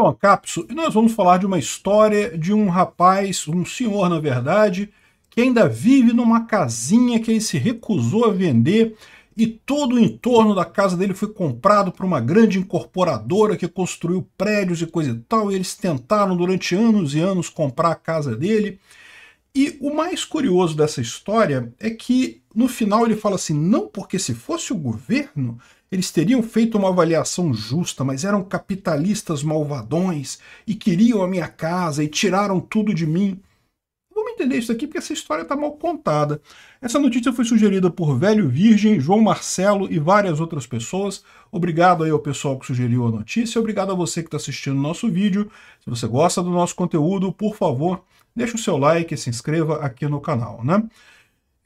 é uma cápsula e nós vamos falar de uma história de um rapaz, um senhor na verdade, que ainda vive numa casinha que ele se recusou a vender e todo o entorno da casa dele foi comprado por uma grande incorporadora que construiu prédios e coisa e tal, e eles tentaram durante anos e anos comprar a casa dele. E o mais curioso dessa história é que no final ele fala assim: não, porque se fosse o governo, eles teriam feito uma avaliação justa, mas eram capitalistas malvadões e queriam a minha casa e tiraram tudo de mim. Vamos entender isso aqui porque essa história está mal contada. Essa notícia foi sugerida por Velho Virgem, João Marcelo e várias outras pessoas. Obrigado aí ao pessoal que sugeriu a notícia. Obrigado a você que está assistindo o nosso vídeo. Se você gosta do nosso conteúdo, por favor, deixe o seu like e se inscreva aqui no canal. Né?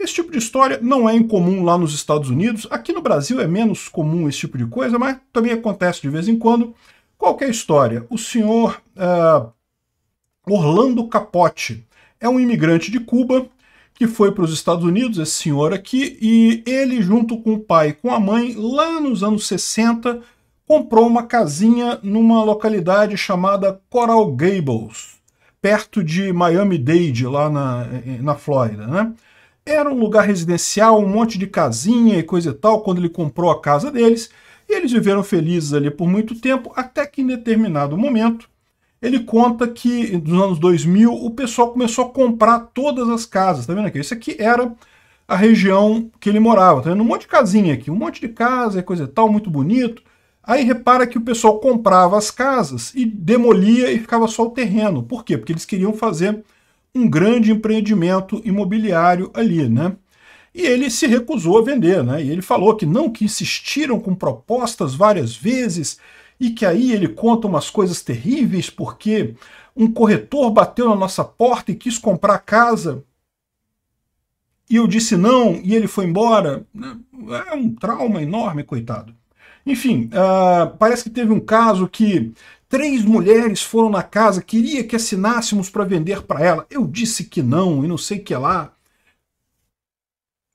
Esse tipo de história não é incomum lá nos Estados Unidos. Aqui no Brasil é menos comum esse tipo de coisa, mas também acontece de vez em quando. Qual é a história. O senhor uh, Orlando Capote é um imigrante de Cuba que foi para os Estados Unidos, esse senhor aqui, e ele, junto com o pai e com a mãe, lá nos anos 60, comprou uma casinha numa localidade chamada Coral Gables, perto de Miami-Dade, lá na, na Flórida, né? Era um lugar residencial, um monte de casinha e coisa e tal, quando ele comprou a casa deles. E eles viveram felizes ali por muito tempo, até que em determinado momento, ele conta que nos anos 2000 o pessoal começou a comprar todas as casas, tá vendo aqui? Isso aqui era a região que ele morava, tá vendo? Um monte de casinha aqui, um monte de casa e coisa e tal, muito bonito. Aí repara que o pessoal comprava as casas e demolia e ficava só o terreno. Por quê? Porque eles queriam fazer um grande empreendimento imobiliário ali, né? E ele se recusou a vender, né? E ele falou que não, que insistiram com propostas várias vezes e que aí ele conta umas coisas terríveis porque um corretor bateu na nossa porta e quis comprar a casa e eu disse não e ele foi embora. É um trauma enorme, coitado. Enfim, uh, parece que teve um caso que Três mulheres foram na casa, queria que assinássemos para vender para ela. Eu disse que não e não sei que lá.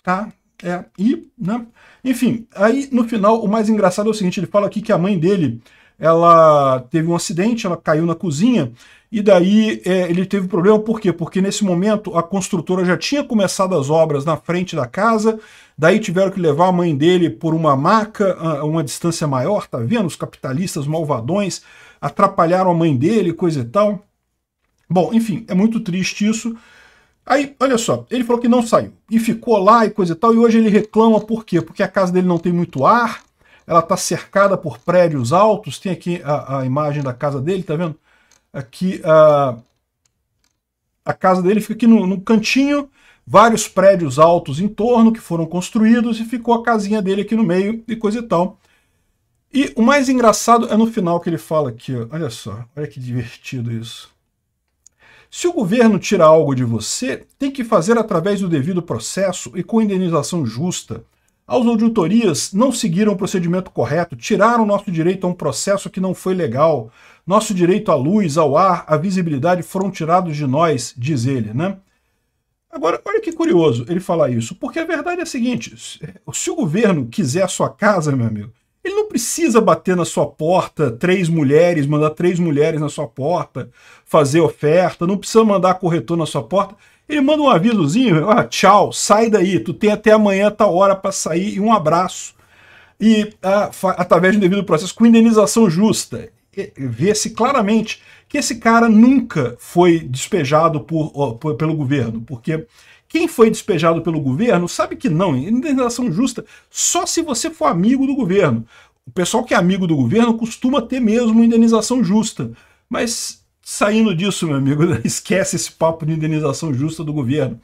Tá? É, e, né? Enfim, aí no final o mais engraçado é o seguinte, ele fala aqui que a mãe dele ela teve um acidente, ela caiu na cozinha, e daí é, ele teve problema, por quê? Porque nesse momento a construtora já tinha começado as obras na frente da casa, daí tiveram que levar a mãe dele por uma maca a uma distância maior, tá vendo? Os capitalistas malvadões atrapalharam a mãe dele, coisa e tal. Bom, enfim, é muito triste isso. Aí, olha só, ele falou que não saiu e ficou lá e coisa e tal, e hoje ele reclama por quê? Porque a casa dele não tem muito ar, ela está cercada por prédios altos. Tem aqui a, a imagem da casa dele, tá vendo? Aqui a, a casa dele fica aqui no, no cantinho, vários prédios altos em torno que foram construídos e ficou a casinha dele aqui no meio e coisa e tal. E o mais engraçado é no final que ele fala aqui, ó, olha só, olha que divertido isso. Se o governo tira algo de você, tem que fazer através do devido processo e com indenização justa. As auditorias não seguiram o procedimento correto, tiraram nosso direito a um processo que não foi legal. Nosso direito à luz, ao ar, à visibilidade foram tirados de nós, diz ele, né? Agora, olha que curioso ele falar isso, porque a verdade é a seguinte: se o governo quiser a sua casa, meu amigo, não precisa bater na sua porta três mulheres, mandar três mulheres na sua porta, fazer oferta, não precisa mandar corretor na sua porta. Ele manda um avisozinho, ah, tchau, sai daí, tu tem até amanhã tal hora para sair e um abraço. E ah, através do devido processo com indenização justa. Vê-se claramente que esse cara nunca foi despejado por, por, pelo governo, porque quem foi despejado pelo governo sabe que não, indenização justa só se você for amigo do governo. O pessoal que é amigo do governo costuma ter mesmo indenização justa. Mas saindo disso, meu amigo, esquece esse papo de indenização justa do governo.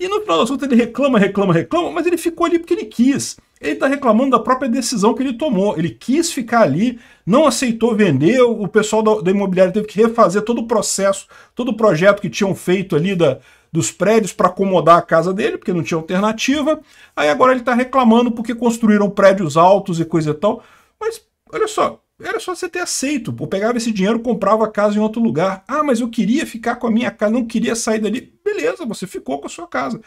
E no final das contas ele reclama, reclama, reclama, mas ele ficou ali porque ele quis. Ele está reclamando da própria decisão que ele tomou. Ele quis ficar ali, não aceitou vender, o pessoal da, da imobiliária teve que refazer todo o processo, todo o projeto que tinham feito ali da, dos prédios para acomodar a casa dele, porque não tinha alternativa. Aí agora ele está reclamando porque construíram prédios altos e coisa e tal. Mas, olha só, era só você ter aceito. Eu pegava esse dinheiro, comprava a casa em outro lugar. Ah, mas eu queria ficar com a minha casa, não queria sair dali. Beleza, você ficou com a sua casa.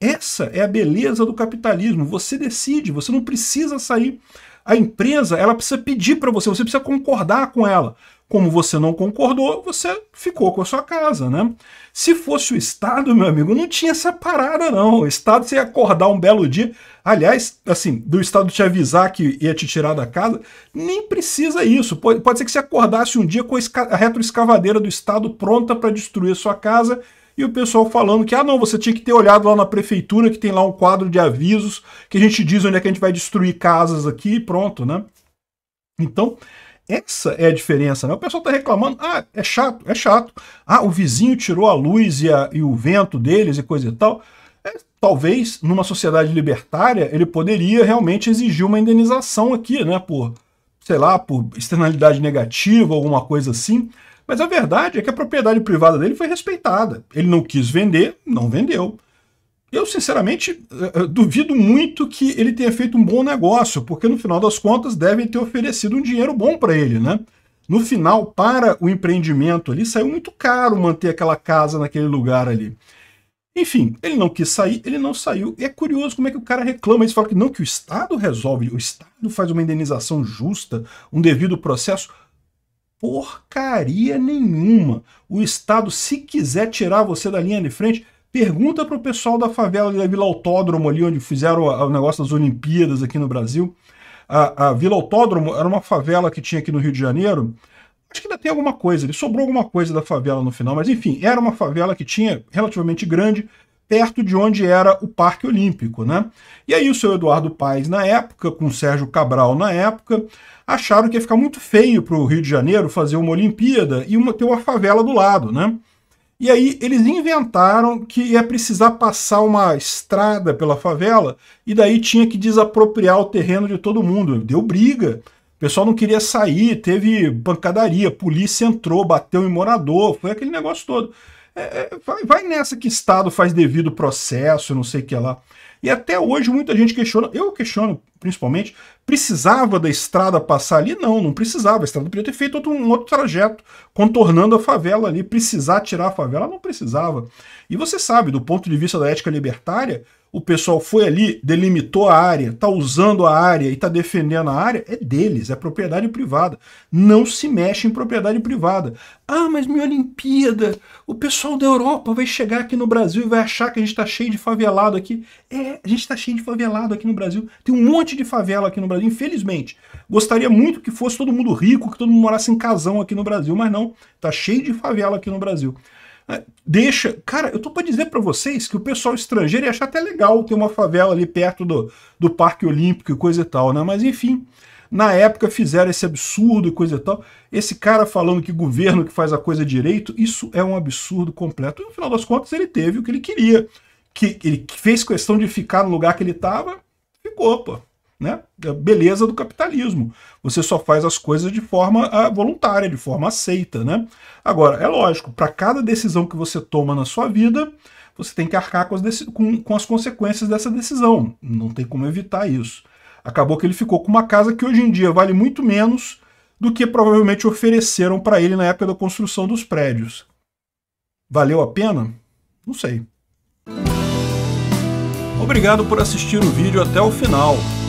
Essa é a beleza do capitalismo. Você decide, você não precisa sair. A empresa, ela precisa pedir para você, você precisa concordar com ela. Como você não concordou, você ficou com a sua casa, né? Se fosse o Estado, meu amigo, não tinha essa parada, não. O Estado, você ia acordar um belo dia. Aliás, assim, do Estado te avisar que ia te tirar da casa, nem precisa isso. Pode, pode ser que você acordasse um dia com a retroescavadeira do Estado pronta para destruir a sua casa e o pessoal falando que, ah, não, você tinha que ter olhado lá na prefeitura, que tem lá um quadro de avisos, que a gente diz onde é que a gente vai destruir casas aqui e pronto, né? Então, essa é a diferença, né? O pessoal está reclamando, ah, é chato, é chato. Ah, o vizinho tirou a luz e, a, e o vento deles e coisa e tal. É, talvez, numa sociedade libertária, ele poderia realmente exigir uma indenização aqui, né? Por, sei lá, por externalidade negativa, alguma coisa assim. Mas a verdade é que a propriedade privada dele foi respeitada. Ele não quis vender, não vendeu. Eu, sinceramente, eh, eh, duvido muito que ele tenha feito um bom negócio, porque no final das contas devem ter oferecido um dinheiro bom para ele, né? No final, para o empreendimento ali, saiu muito caro manter aquela casa naquele lugar ali. Enfim, ele não quis sair, ele não saiu. E é curioso como é que o cara reclama. Eles falam que não, que o Estado resolve, o Estado faz uma indenização justa, um devido processo. Porcaria nenhuma. O Estado, se quiser tirar você da linha de frente, Pergunta para o pessoal da favela da Vila Autódromo ali, onde fizeram o negócio das Olimpíadas aqui no Brasil. A, a, Vila Autódromo era uma favela que tinha aqui no Rio de Janeiro. Acho que ainda tem alguma coisa, ele sobrou alguma coisa da favela no final, mas enfim, era uma favela que tinha relativamente grande, perto de onde era o Parque Olímpico, né? E aí o seu Eduardo Paes, na época, com o Sérgio Cabral na época, acharam que ia ficar muito feio para o Rio de Janeiro fazer uma Olimpíada e uma, ter uma favela do lado, né? E aí eles inventaram que ia precisar passar uma estrada pela favela e daí tinha que desapropriar o terreno de todo mundo. Deu briga. O pessoal não queria sair, teve pancadaria, polícia entrou, bateu em morador, foi aquele negócio todo. É, é, vai, vai, nessa que Estado faz devido processo, não sei o que lá. E até hoje muita gente questiona, eu questiono principalmente, precisava da estrada passar ali? Não, não precisava. A estrada podia ter feito outro, um outro trajeto, contornando a favela ali. Precisar tirar a favela? Não precisava. E você sabe, do ponto de vista da ética libertária, o pessoal foi ali, delimitou a área, está usando a área e está defendendo a área, é deles, é propriedade privada. Não se mexe em propriedade privada. Ah, mas minha Olimpíada, o pessoal da Europa vai chegar aqui no Brasil e vai achar que a gente está cheio de favelado aqui. É, a gente está cheio de favelado aqui no Brasil. Tem um monte de favela aqui no Brasil, infelizmente. Gostaria muito que fosse todo mundo rico, que todo mundo morasse em casão aqui no Brasil, mas não, está cheio de favela aqui no Brasil. Deixa. Cara, eu tô pra dizer para vocês que o pessoal estrangeiro ia achar até legal ter uma favela ali perto do, do Parque Olímpico e coisa e tal, né? Mas enfim. Na época fizeram esse absurdo e coisa e tal. Esse cara falando que governo que faz a coisa direito, isso é um absurdo completo. E no final das contas, ele teve o que ele queria. Que ele fez questão de ficar no lugar que ele estava, ficou, pô né? A beleza do capitalismo. Você só faz as coisas de forma ah, voluntária, de forma aceita, né? Agora, é lógico, para cada decisão que você toma na sua vida, você tem que arcar com as, com, com as consequências dessa decisão. Não tem como evitar isso. Acabou que ele ficou com uma casa que hoje em dia vale muito menos do que provavelmente ofereceram para ele na época da construção dos prédios. Valeu a pena? Não sei. Obrigado por assistir o vídeo até o final.